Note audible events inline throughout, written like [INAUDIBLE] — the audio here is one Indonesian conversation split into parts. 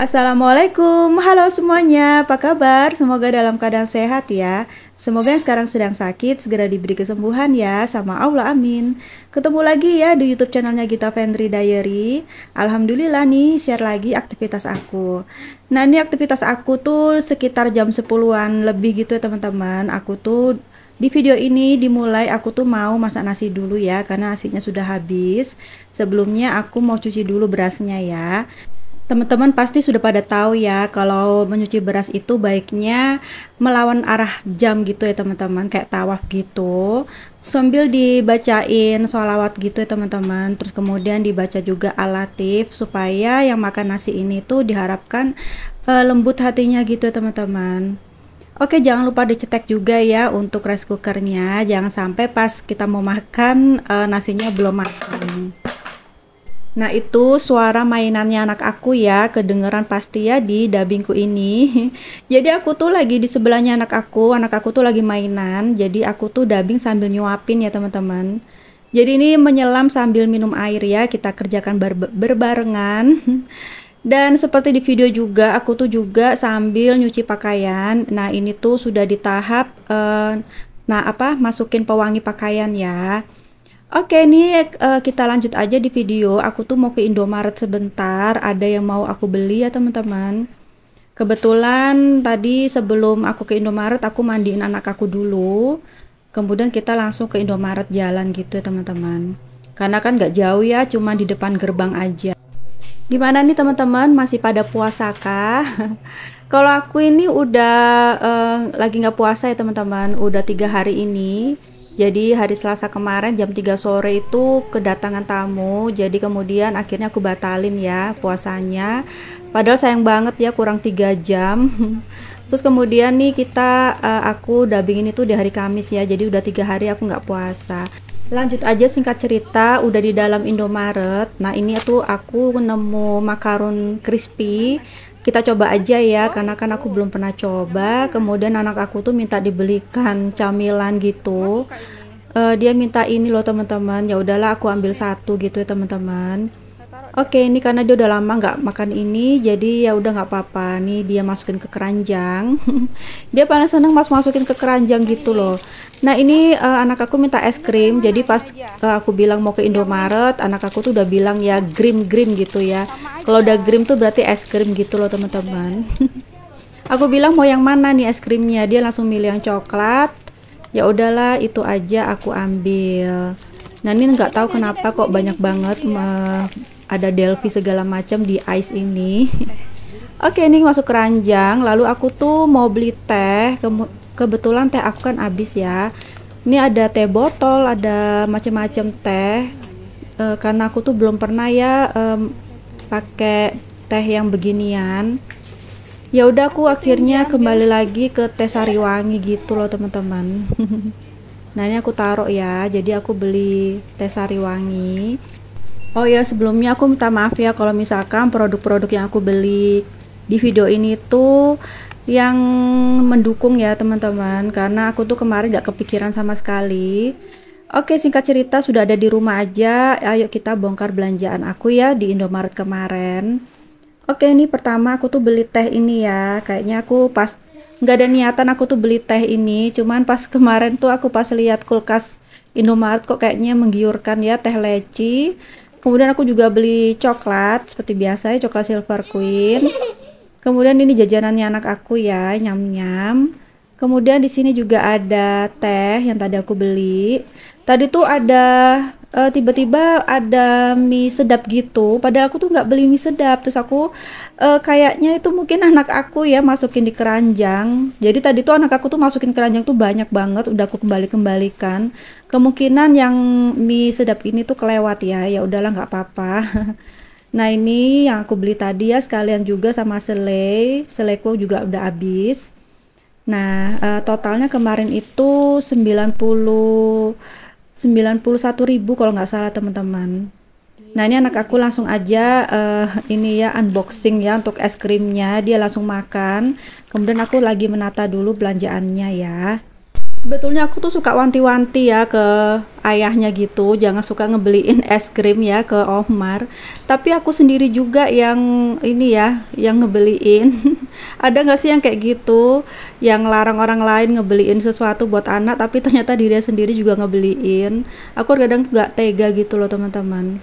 Assalamualaikum, halo semuanya, apa kabar? Semoga dalam keadaan sehat ya. Semoga yang sekarang sedang sakit segera diberi kesembuhan ya, sama Allah amin. Ketemu lagi ya di YouTube channelnya Gita Fendri Diary. Alhamdulillah nih, share lagi aktivitas aku. Nah ini aktivitas aku tuh sekitar jam 10-an lebih gitu ya teman-teman. Aku tuh di video ini dimulai aku tuh mau masak nasi dulu ya karena nasinya sudah habis. Sebelumnya aku mau cuci dulu berasnya ya. Teman-teman pasti sudah pada tahu ya kalau mencuci beras itu baiknya melawan arah jam gitu ya teman-teman kayak tawaf gitu sambil dibacain sholawat gitu ya teman-teman terus kemudian dibaca juga alatif supaya yang makan nasi ini tuh diharapkan e, lembut hatinya gitu ya teman-teman Oke, jangan lupa dicetek juga ya untuk rice cookernya. Jangan sampai pas kita mau makan, e, nasinya belum matang. Nah itu suara mainannya anak aku ya Kedengeran pasti ya di dubbingku ini [LAUGHS] Jadi aku tuh lagi di sebelahnya anak aku Anak aku tuh lagi mainan Jadi aku tuh dubbing sambil nyuapin ya teman-teman Jadi ini menyelam sambil minum air ya Kita kerjakan ber berbarengan [LAUGHS] Dan seperti di video juga Aku tuh juga sambil nyuci pakaian Nah ini tuh sudah di tahap eh, Nah apa masukin pewangi pakaian ya Oke, ini uh, kita lanjut aja di video. Aku tuh mau ke Indomaret sebentar, ada yang mau aku beli ya, teman-teman. Kebetulan tadi sebelum aku ke Indomaret, aku mandiin anak aku dulu. Kemudian kita langsung ke Indomaret jalan gitu ya, teman-teman. Karena kan gak jauh ya, cuma di depan gerbang aja. Gimana nih teman-teman, masih pada puasa kah? [LAUGHS] Kalau aku ini udah uh, lagi gak puasa ya teman-teman, udah tiga hari ini jadi hari Selasa kemarin jam 3 sore itu kedatangan tamu, jadi kemudian akhirnya aku batalin ya puasanya. Padahal sayang banget ya kurang 3 jam. [LAUGHS] Terus kemudian nih kita uh, aku dubbingin itu di hari Kamis ya, jadi udah tiga hari aku nggak puasa. Lanjut aja singkat cerita, udah di dalam Indomaret. Nah ini tuh aku nemu makaron crispy kita coba aja ya karena kan aku belum pernah coba kemudian anak aku tuh minta dibelikan camilan gitu uh, dia minta ini loh teman-teman ya udahlah aku ambil satu gitu ya teman-teman Oke, ini karena dia udah lama nggak makan ini, jadi ya udah nggak apa-apa. Nih dia masukin ke keranjang. [LAUGHS] dia paling seneng mas masukin ke keranjang gitu loh. Nah ini uh, anak aku minta es krim, jadi pas uh, aku bilang mau ke Indomaret, anak aku tuh udah bilang ya grim grim gitu ya. Kalau udah grim tuh berarti es krim gitu loh teman-teman. [LAUGHS] aku bilang mau yang mana nih es krimnya, dia langsung milih yang coklat. Ya udahlah itu aja aku ambil. Nah ini nggak tahu kenapa kok banyak banget ada Delphi segala macam di ice ini Oke, ini masuk keranjang. Lalu aku tuh mau beli teh. Ke kebetulan teh aku kan habis ya. Ini ada teh botol, ada macam-macam teh. E, karena aku tuh belum pernah ya e, pakai teh yang beginian. Ya udah aku akhirnya kembali lagi ke teh sariwangi gitu loh teman-teman. [LAUGHS] nah ini aku taruh ya. Jadi aku beli teh sariwangi. Oh ya, sebelumnya aku minta maaf ya kalau misalkan produk-produk yang aku beli di video ini tuh yang mendukung ya teman-teman karena aku tuh kemarin gak kepikiran sama sekali. Oke, singkat cerita sudah ada di rumah aja. Ayo kita bongkar belanjaan aku ya di Indomaret kemarin. Oke, ini pertama aku tuh beli teh ini ya. Kayaknya aku pas nggak ada niatan aku tuh beli teh ini, cuman pas [LAUGHS] kemarin tuh aku pas lihat kulkas Indomaret kok kayaknya menggiurkan ya teh leci Kemudian aku juga beli coklat seperti biasa, ya coklat Silver Queen. [LAUGHS] Kemudian ini jajanannya anak aku ya, nyam-nyam. Kemudian di sini juga ada teh yang tadi aku beli. Tadi tuh ada eh, tiba-tiba uh, ada mie sedap gitu. Padahal aku tuh nggak beli mie sedap. Terus aku uh, kayaknya itu mungkin anak aku ya masukin di keranjang. Jadi tadi tuh anak aku tuh masukin keranjang tuh banyak banget. Udah aku kembali-kembalikan. Kemungkinan yang mie sedap ini tuh kelewat ya. Ya udahlah nggak apa-apa. [LAUGHS] Nah ini yang aku beli tadi ya sekalian juga sama selai. Selaiku juga udah habis. Nah, uh, totalnya kemarin itu 90 ribu kalau nggak salah teman-teman. Nah ini anak aku langsung aja uh, ini ya unboxing ya untuk es krimnya dia langsung makan. Kemudian aku lagi menata dulu belanjaannya ya. Sebetulnya aku tuh suka wanti-wanti ya ke ayahnya gitu, jangan suka ngebeliin [LAUGHS] es krim ya ke Omar. Tapi aku sendiri juga yang ini ya, yang ngebeliin. [LAUGHS] Ada nggak sih yang kayak gitu, yang larang orang lain ngebeliin sesuatu buat anak, tapi ternyata dirinya sendiri juga ngebeliin. Aku kadang nggak tega gitu loh teman-teman.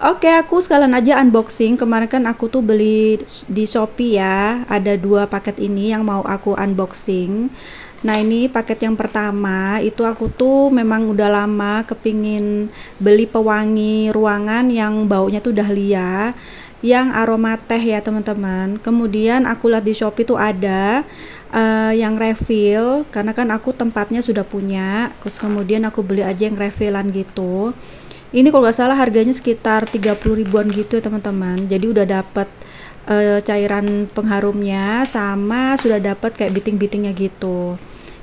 Oke, aku sekalian aja unboxing. Kemarin kan aku tuh beli di Shopee ya. Ada dua paket ini yang mau aku unboxing. Nah, ini paket yang pertama itu aku tuh memang udah lama kepingin beli pewangi ruangan yang baunya tuh dahlia yang aroma teh ya teman-teman kemudian aku lihat di Shopee tuh ada uh, yang refill karena kan aku tempatnya sudah punya terus kemudian aku beli aja yang refillan gitu ini kalau gak salah harganya sekitar 30 ribuan gitu ya teman-teman jadi udah dapet uh, cairan pengharumnya sama sudah dapet kayak biting-bitingnya gitu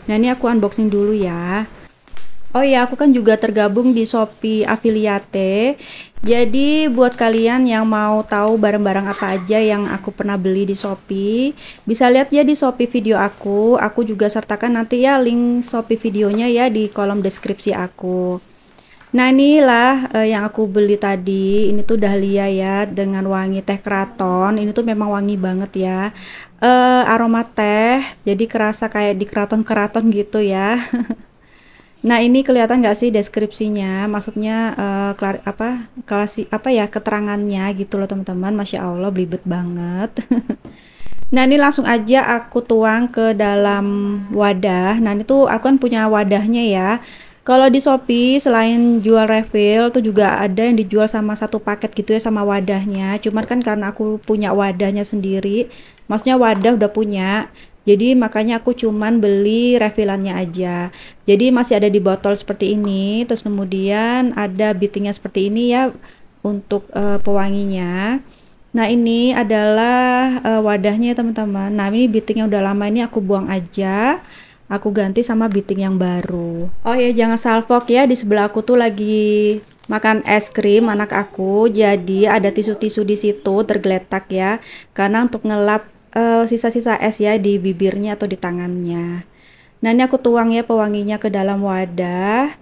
nah ini aku unboxing dulu ya Oh iya, aku kan juga tergabung di Shopee Affiliate. Jadi buat kalian yang mau tahu barang-barang apa aja yang aku pernah beli di Shopee, bisa lihat ya di Shopee video aku. Aku juga sertakan nanti ya link Shopee videonya ya di kolom deskripsi aku. Nah inilah uh, yang aku beli tadi. Ini tuh dahlia ya dengan wangi teh keraton. Ini tuh memang wangi banget ya. uh, aroma teh jadi kerasa kayak di keraton-keraton gitu ya. [LAUGHS] Nah, ini kelihatan nggak sih deskripsinya? Maksudnya uh, klar, apa klasi apa ya keterangannya gitu loh teman-teman. Masya Allah belibet banget. [LAUGHS] nah, ini langsung aja aku tuang ke dalam wadah. Nah, itu aku kan punya wadahnya ya. Kalau di Shopee selain jual refill tuh juga ada yang dijual sama satu paket gitu ya sama wadahnya. Cuman kan karena aku punya wadahnya sendiri, maksudnya wadah udah punya. Jadi makanya aku cuman beli refillannya aja. Jadi masih ada di botol seperti ini, terus kemudian ada bitingnya seperti ini ya untuk uh, pewanginya. Nah, ini adalah uh, wadahnya ya, teman-teman. Nah, ini biting yang udah lama ini aku buang aja aku ganti sama biting yang baru. Oh ya, jangan salfok ya. Di sebelah aku tuh lagi makan es krim anak aku. Jadi ada tisu-tisu di situ tergeletak ya. Karena untuk ngelap sisa eh, sisa-sisa es ya di bibirnya atau di tangannya. Nah ini aku tuang ya pewanginya ke dalam wadah.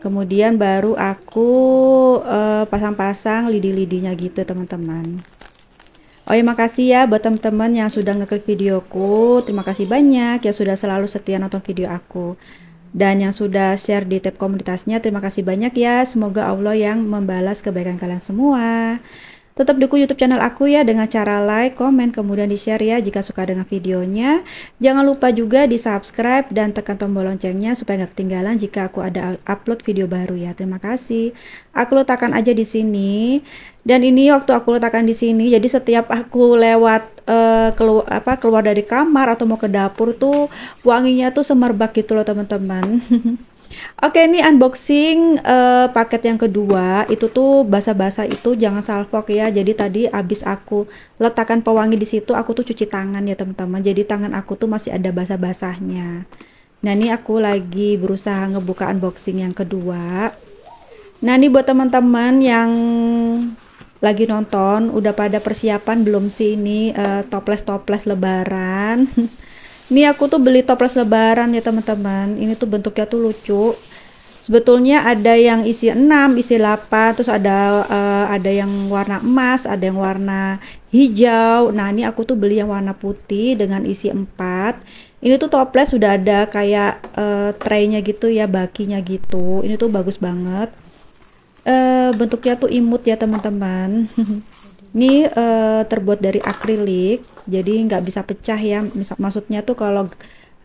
Kemudian baru aku uh, pasang-pasang lidi-lidinya gitu teman-teman. Oh ya makasih ya buat teman-teman yang sudah ngeklik videoku. Terima kasih banyak ya sudah selalu setia nonton video aku dan yang sudah share di tab komunitasnya terima kasih banyak ya semoga Allah yang membalas kebaikan kalian semua Tetap dukung YouTube channel aku ya dengan cara like, komen, kemudian di-share ya jika suka dengan videonya. Jangan lupa juga di-subscribe dan tekan tombol loncengnya supaya nggak ketinggalan jika aku ada upload video baru ya. Terima kasih. Aku letakkan aja di sini. Dan ini waktu aku letakkan di sini, jadi setiap aku lewat uh, kelu apa keluar dari kamar atau mau ke dapur tuh wanginya tuh semerbak gitu loh teman-teman. [LAUGHS] Oke, ini unboxing uh, paket yang kedua. Itu tuh basa-basa itu jangan salfok ya. Jadi tadi abis aku letakkan pewangi di situ, aku tuh cuci tangan ya teman-teman. Jadi tangan aku tuh masih ada basa-basahnya. Nah ini aku lagi berusaha ngebuka unboxing yang kedua. Nah ini buat teman-teman yang lagi nonton, udah pada persiapan belum sih ini uh, eh, toples -toples lebaran? [LAUGHS] Ini aku tuh beli toples lebaran ya teman-teman. Ini tuh bentuknya tuh lucu. Sebetulnya ada yang isi 6, isi 8, terus ada uh, ada yang warna emas, ada yang warna hijau. Nah, ini aku tuh beli yang warna putih dengan isi 4. Ini tuh toples sudah ada kayak uh, traynya gitu ya, bakinya gitu. Ini tuh bagus banget. Uh, bentuknya tuh imut ya, teman-teman. [LAUGHS] ini uh, terbuat dari akrilik jadi nggak bisa pecah ya maksudnya tuh kalau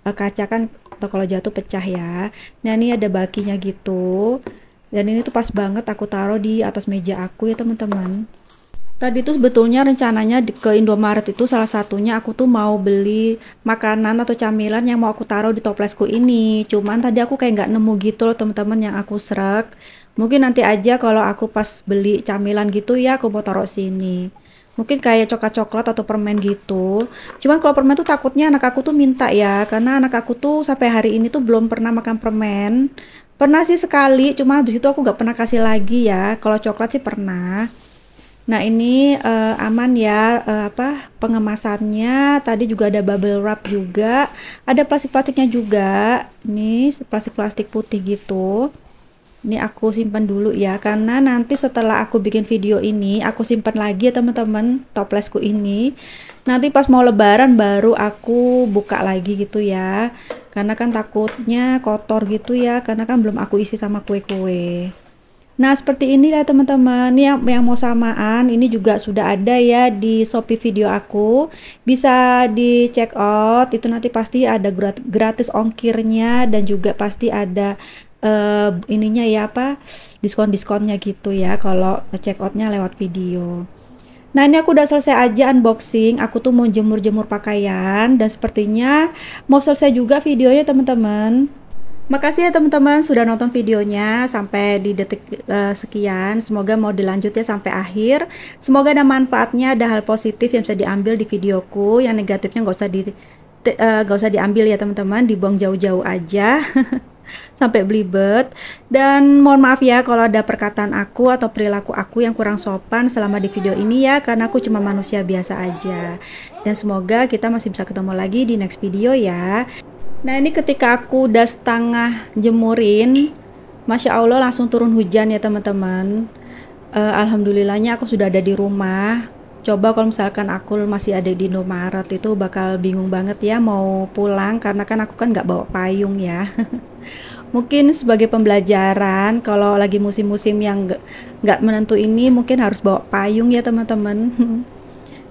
uh, kaca kan atau kalau jatuh pecah ya nah ini ada bakinya gitu dan ini tuh pas banget aku taruh di atas meja aku ya teman-teman Tadi tuh sebetulnya rencananya di, ke Indomaret itu salah satunya aku tuh mau beli makanan atau camilan yang mau aku taruh di toplesku ini. Cuman tadi aku kayak nggak nemu gitu loh teman-teman yang aku serak. Mungkin nanti aja kalau aku pas beli camilan gitu ya aku mau taruh sini. Mungkin kayak coklat-coklat atau permen gitu. Cuman kalau permen tuh takutnya anak aku tuh minta ya, karena anak aku tuh sampai hari ini tuh belum pernah makan permen. Pernah sih sekali, cuman habis itu aku gak pernah kasih lagi ya. Kalau coklat sih pernah. Nah ini uh, aman ya uh, apa pengemasannya tadi juga ada bubble wrap juga ada plastik plastiknya juga Ini plastik plastik putih gitu ini aku simpan dulu ya karena nanti setelah aku bikin video ini aku simpan lagi ya teman-teman toplesku ini nanti pas mau lebaran baru aku buka lagi gitu ya karena kan takutnya kotor gitu ya karena kan belum aku isi sama kue-kue Nah seperti inilah teman-teman yang, yang mau samaan ini juga sudah ada ya di Shopee video aku bisa di check out itu nanti pasti ada gratis ongkirnya dan juga pasti ada uh, ininya ya apa diskon-diskonnya gitu ya kalau check outnya lewat video. Nah ini aku udah selesai aja unboxing, aku tuh mau jemur-jemur pakaian dan sepertinya mau selesai juga videonya teman-teman. Makasih ya teman-teman sudah nonton videonya sampai di detik uh, sekian. Semoga mau dilanjut ya sampai akhir. Semoga ada manfaatnya, ada hal positif yang bisa diambil di videoku, yang negatifnya gak usah di uh, eh, gak usah diambil ya teman-teman, dibuang jauh-jauh aja. [LAUGHS] sampai belibet dan mohon maaf ya kalau ada perkataan aku atau perilaku aku yang kurang sopan selama di video ini ya karena aku cuma manusia biasa aja dan semoga kita masih bisa ketemu lagi di next video ya nah ini ketika aku udah setengah jemurin Masya Allah langsung turun hujan ya teman-teman uh, Alhamdulillahnya aku sudah ada di rumah coba kalau misalkan aku masih ada di Indomaret itu bakal bingung banget ya mau pulang karena kan aku kan nggak bawa payung ya. [LAUGHS] mungkin sebagai pembelajaran kalau lagi musim-musim yang nggak menentu ini mungkin harus bawa payung ya teman-teman. [LAUGHS]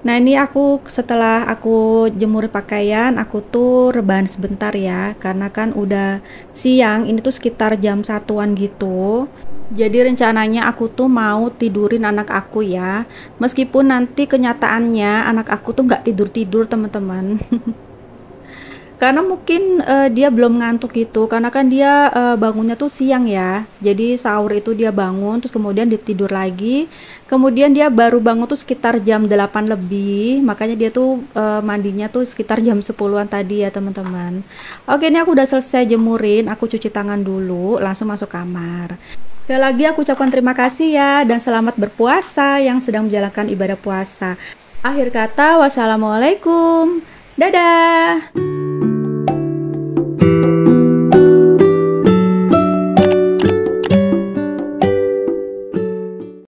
Nah ini aku setelah aku jemur pakaian aku tuh rebahan sebentar ya karena kan udah siang ini tuh sekitar jam satuan gitu jadi rencananya aku tuh mau tidurin anak aku ya. Meskipun nanti kenyataannya anak aku tuh gak tidur-tidur teman-teman. [LAUGHS] Karena mungkin uh, dia belum ngantuk gitu, karena kan dia uh, bangunnya tuh siang ya. Jadi sahur itu dia bangun, terus kemudian ditidur lagi. Kemudian dia baru bangun tuh sekitar jam 8 lebih, makanya dia tuh uh, mandinya tuh sekitar jam 10-an tadi ya teman-teman. Oke ini aku udah selesai jemurin, aku cuci tangan dulu, langsung masuk kamar. Sekali lagi aku ucapkan terima kasih ya dan selamat berpuasa yang sedang menjalankan ibadah puasa. Akhir kata, wassalamualaikum. Dadah.